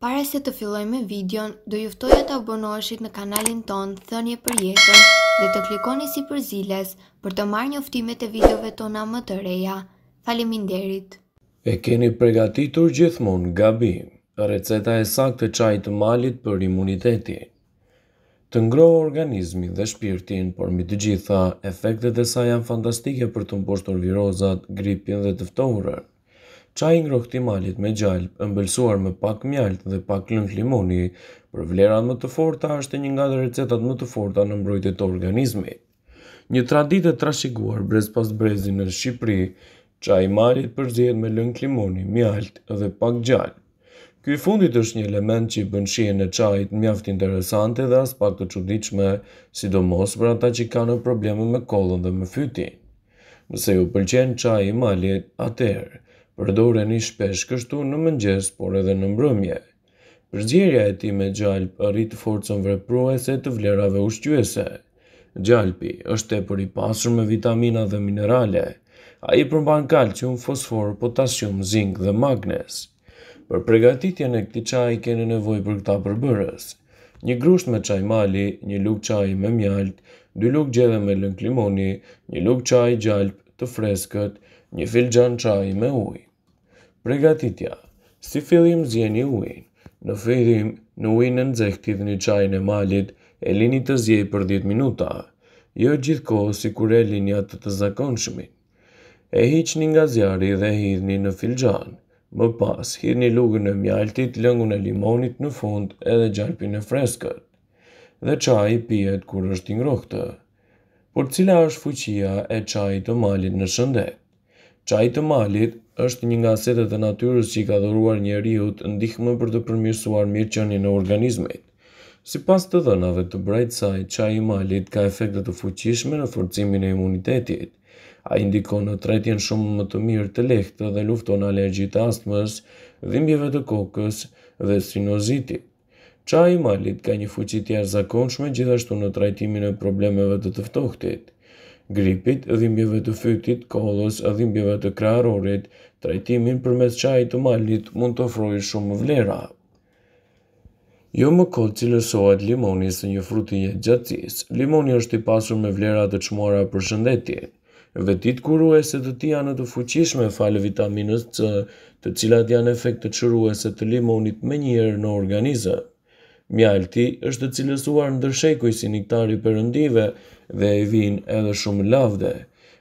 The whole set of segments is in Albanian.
Pare se të filloj me videon, do juftoj e të abonoshit në kanalin ton, thënje për jetën dhe të klikoni si për ziles për të marrë një uftimet e videove tona më të reja. Falimin derit! E keni pregatitur gjithmonë Gabi, receta e sak të qaj të malit për imuniteti. Të ngrohë organizmi dhe shpirtin, por mi të gjitha, efektet e sa janë fantastike për të mbështur virozat, gripin dhe të tëftohurër. Qaj i ngrohti malit me gjallë, ëmbëlsuar me pak mjallët dhe pak lëngë limoni, për vlerat më të forta është një nga dhe recetat më të forta në mbrojtet të organizmi. Një tradit e trashiguar brez pas brezi në Shqipëri, qaj i malit përzjet me lëngë limoni, mjallët dhe pak gjallë. Ky fundit është një element që i bën shihen e çajit mjaft interesante dhe as pak të çuditshme, sidomos për ata që kanë probleme me kollën dhe me fytin. Nëse ju pëlqen çaji i malit, atëherë një shpesh kështu në mëngjes, por edhe në mbrëmje. Përgjerja e ti me gjalp rritë forcën vepruese të vlerave ushqyese. Gjalpi është e për i pasur me vitamina dhe minerale. A i përmban kalcium, fosfor, potasium, zinc dhe magnes. Për pregatitje në këti qaj, kene nevoj për këta përbërës. Një grusht me qaj mali, një luk qaj me mjalt, dy luk gjedhe me lënk limoni, një luk qaj gjalp të freskët, një filxhan çaj me ujë Pregatitja, si fillim zjeni ujin, në fillim në ujin në nëzekti dhe një qajnë e malit, e lini të zjej për 10 minuta, jo gjithkohë si kure e të të zakonshmi E hiqni nga zjarri dhe hidhni në filxan, më pas hidhni lugën e mjaltit, lëngun e limonit në fund edhe gjalpin e freskët, dhe qaj i pijet kur është ingrohtë. Por cila është fuqia e qaj të malit në shëndet? Qaj të malit është një nga setet e natyrës që i ka dhuruar njeriut ndihmë për të përmirësuar mirëqenien e organizmit. Si pas të dhënave të brejtësaj, qaj i malit ka efektet të fuqishme në forcimin e imunitetit. A indikon në tretjen shumë më të mirë të lehtë dhe lufton alergjit astmës, dhimbjeve të kokës dhe sinozitit. Qaj i malit ka një fuqit të zakonshme gjithashtu në trajtimin e problemeve të ftohtit gripit, dhimbjeve të fytit, kollës, dhimbjeve të krarorit, trajtimin për mes qaj të malit mund të ofroj shumë vlera. Jo më kohë cilësohet limoni së një fruti e gjatësis, limoni është i pasur me vlera të qmora për shëndetje. Vetit kuru e se të ti janë të fuqishme falë vitaminës C, të cilat janë efekt të qëru e se të limonit me njërë në organizë. Mjalti është të cilësuar në dërshekuj si niktari përëndive dhe e vinë edhe shumë lavde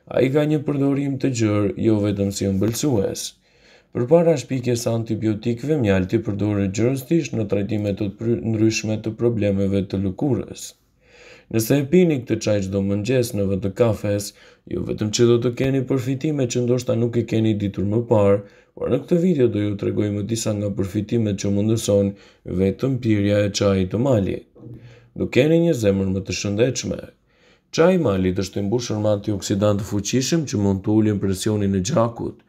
a i ka një përdorim të gjërë jo vetëm si mbëlsues. Për para shpikjes antibiotikve, mjalti përdore gjërëstisht në trajtimet të nëryshme të problemeve të lukurës. Nëse e pini këtë qaj qdo mëngjes në vëtë kafes, jo vetëm që do të keni përfitime që ndoshta nuk i keni ditur më parë, por në këtë video do ju të më disa nga përfitime që mundëson vetëm pyrja e qaj të mali. Nuk keni një zemër më të shëndechme, Qaj malit është të mbushër me antioksidantë fuqishëm që mund të ullin presionin e gjakut.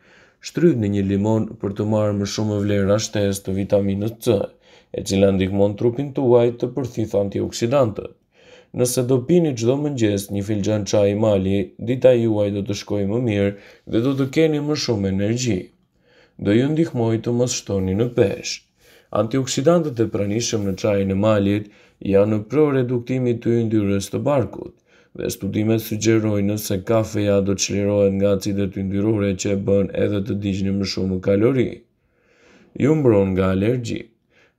Shtryd një një limon për të marrë më shumë vlerë ashtes të vitaminës C, e cila ndihmon trupin të uajt të përthith antioksidantët. Nëse do pini çdo mëngjes një filxhan i mali, dita juaj do të shkojë më mirë dhe do të keni më shumë energji. Do ju ndihmoj të mos shtoni në pesh. Antioksidantët e pranishëm në çajin e malit janë në proreduktimin të yndyrës të barkut, dhe studimet sugjerojnë se kafeja do të çlirohet nga acidet të ndyrore që e bën edhe të digjni më shumë kalori. Ju mbron nga alergji.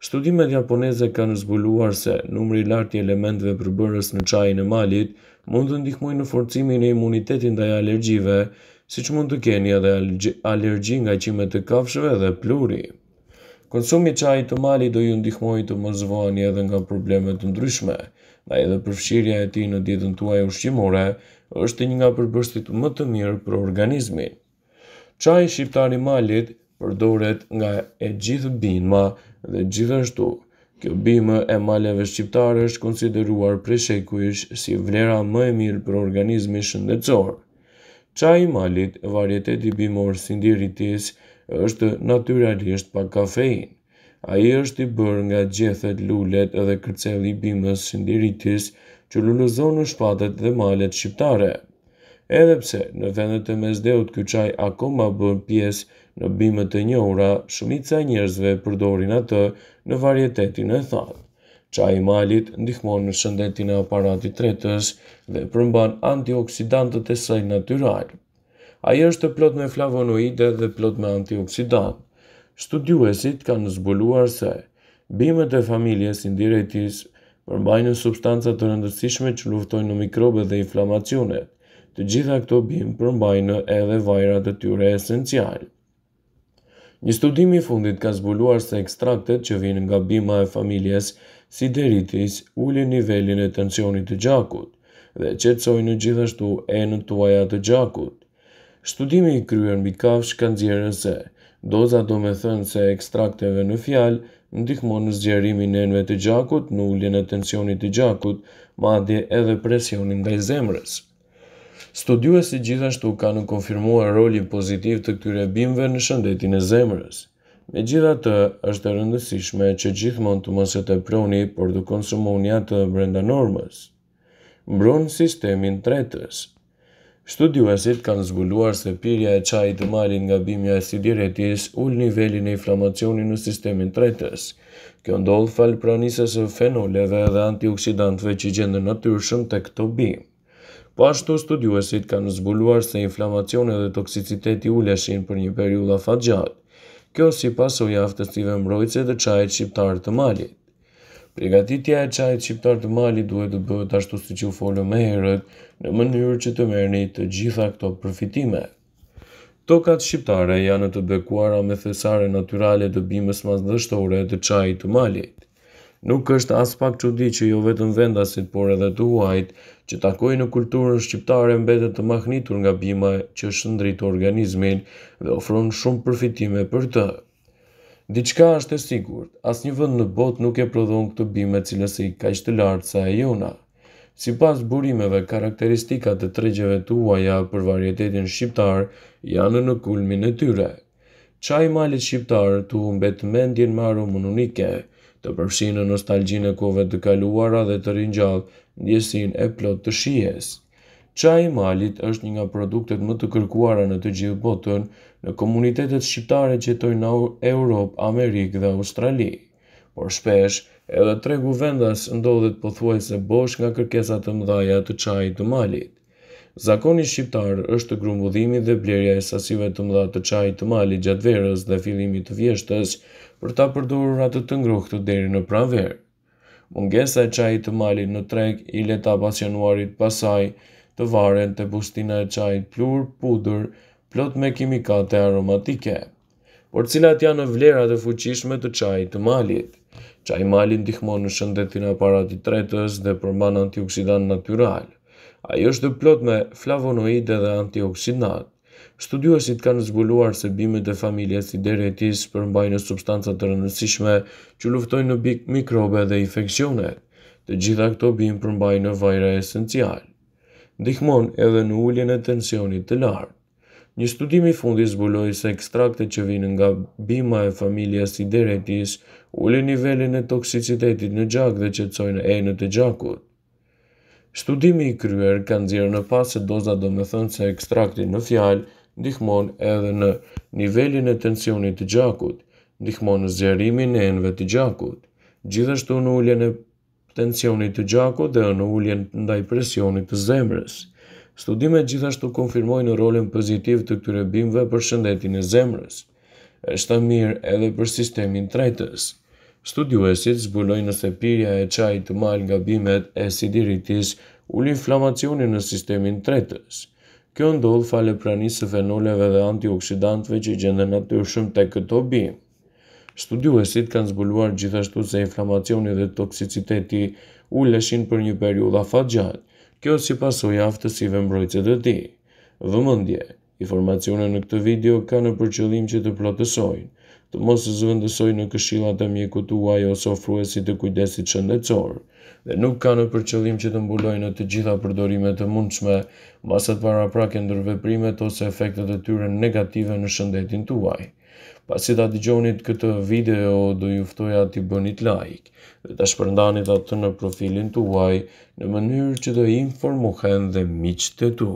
Studimet japoneze kanë zbuluar se numri i lartë i elementeve përbërës në çajin e malit mund të ndihmojë në forcimin e imunitetit ndaj alergjive, siç mund të keni edhe alergji nga qimet e të kafshëve dhe pluri. Konsumi i çajit të malit do ju ndihmojë të mos vëni edhe nga probleme të ndryshme dhe edhe përfshirja e ti në ditën tuaj ushqimore, është një nga përbërstit më të mirë për organizmin. Qaj shqiptari malit përdoret nga e gjithë bima dhe gjithashtu. Kjo bimë e maleve shqiptare është konsideruar pre shekuish si vlera më e mirë për organizmi shëndecor. Qaj i malit, varjetet i bimor sindiritis, është naturalisht pa kafein. A i është i bërë nga gjethet lullet edhe kërceli bimës shëndiritis që lullëzonë në shpatet dhe malet shqiptare. Edhepse, në vendet e mesdeut kjo qaj akoma bërë pjesë në bimet e njohura, shumica e njerëzve përdorin atë në varjetetin e thadë. Qaj i malit ndihmon në shëndetin e aparatit tretës dhe përmban antioksidantët e saj natyral. A i është plot me flavonoide dhe plot me antioksidantë. Studiuesit kanë zbuluar se bimet e familjes indirektis përmbajnë substancat të rëndësishme që luftojnë në mikrobe dhe inflamacionet. Të gjitha këto bim përmbajnë edhe vajrat e tyre esencial. Një studimi fundit ka zbuluar se ekstraktet që vinë nga bima e familjes si deritis ullin nivelin e tensionit të gjakut dhe qetsojnë në gjithashtu e në tuaja të gjakut. Studimi i kryer mbi kafsh ka nxjerrë se Doza do me thënë se ekstrakteve në fjalë ndihmon në zgjerimin e nëve të gjakut, në ullin e tensionit të gjakut, madje edhe presionin dhe zemrës. e si gjithashtu kanë konfirmuar roli pozitiv të këtyre bimve në shëndetin e zemrës. Me gjitha të është të rëndësishme që gjithmon të mësët e proni për të konsumonja të brenda normës. Mbron sistemin tretës. Studiuesit kanë zbuluar se pirja e qaj të marin nga bimja e sidiretis ull nivelin e inflamacioni në sistemin tretës. Kjo ndodhë falë pranisës e fenoleve dhe antioksidantve që gjendë tërshëm të këto bimë. Po ashtu studiuesit kanë zbuluar se inflamacione dhe toksiciteti uleshin për një periuda fa gjatë. Kjo si pasoj aftës të mbrojtëse dhe qajt shqiptarë të malit. Përgatitja e qajtë shqiptar të mali duhet të bëhet ashtu si që u folë me herët në mënyrë që të mërni të gjitha këto përfitime. Tokat shqiptare janë të bekuara me thesare naturale të bimës mas dështore të qajtë të malit. Nuk është as pak që di që jo vetë në vendasit, por edhe të huajt, që takoj në kulturën shqiptare mbetet të mahnitur nga bima që është ndritë organizmin dhe ofronë shumë përfitime për të. Diçka është e sigurt, asnjë vend në botë nuk e prodhon këtë bimë cilësi kaq të lartë sa e jona. Sipas burimeve, karakteristikat e tregjeve tuaja për varietetin shqiptar janë në kulmin e tyre. Qaj malit shqiptar të humbet mendjen me aromën unike, të përfshin në nostalgjinë e kohëve të kaluara dhe të rinjallë ndjesinë e plot të shijes. Qaj malit është një nga produktet më të kërkuara në të gjithë botën, në komunitetet shqiptare që jetojnë në Europë, Amerikë dhe Australi. Por shpesh, edhe tre guvendas ndodhet pëthuaj se bosh nga kërkesat të mdhaja të qaj të malit. Zakoni shqiptar është grumbullimi grumbudhimi dhe blerja e sasive të mdha të qaj të malit gjatë verës dhe fillimit të vjeshtës për ta përdorur atë të ngrohtë deri në pranverë. Mungesa e qaj të malit në trek i leta pasionuarit pasaj të varen të bustina e qaj të plur, pudur, plot me kimikate aromatike, por cilat janë vlerat e fuqishme të qaj të malit. Qaj mali ndihmon në shëndetin e aparatit tretës dhe përmban antioksidan natural. Ajo është plot me flavonoide dhe antioksidant. Studiuesit kanë zbuluar se bimet e familjes si deretis përmbajnë substanca të rëndësishme që luftojnë në bik mikrobe dhe infekcione. Të gjitha këto bim përmbajnë në vajra esencial. Ndihmon edhe në ulljen e tensionit të lartë. Një studim i fundi zbuloi se ekstraktet që vinë nga bima e familjes si deretis ulë nivelin e toksicitetit në gjak dhe qetësojnë enët e gjakut. Studimi i kryer ka nxjerrë në pas se doza do të se ekstrakti në fjalë ndihmon edhe në nivelin e tensionit të gjakut, ndihmon në zgjerimin e enëve të gjakut, gjithashtu në uljen e tensionit të gjakut dhe në uljen ndaj presionit të zemrës. Studimet gjithashtu konfirmojnë rolin pozitiv të këtyre bimëve për shëndetin e zemrës. Është mirë edhe për sistemin tretës. Studiuesit zbulojnë nëse pirja e qaj të mal nga bimet e sidiritis u inflamacionin në sistemin tretës. Kjo ndodhë fale pranisë së fenoleve dhe antioksidantve që gjende natyrshëm të këto bimë. Studiuesit kanë zbuluar gjithashtu se inflamacioni dhe toksiciteti u leshin për një periuda fa gjatë, kjo si pasoj aftësive mbrojtës dhe ti. Vëmëndje, informacione në këtë video ka në përqëllim që të plotësojnë, të mos të zëvëndësojnë në këshilat e mjeku të uaj ose ofruesit të kujdesit shëndecorë, dhe nuk ka në përqëllim që të mbulojnë të gjitha përdorimet të mundshme, masat para prake ndërveprimet ose efektet e tyre negative në shëndetin të uaj. Pasi ta dëgjonit këtë video, do ju ftoja bënit bëni like dhe ta shpërndani atë në profilin tuaj në mënyrë që të informohen dhe miqtë të tu.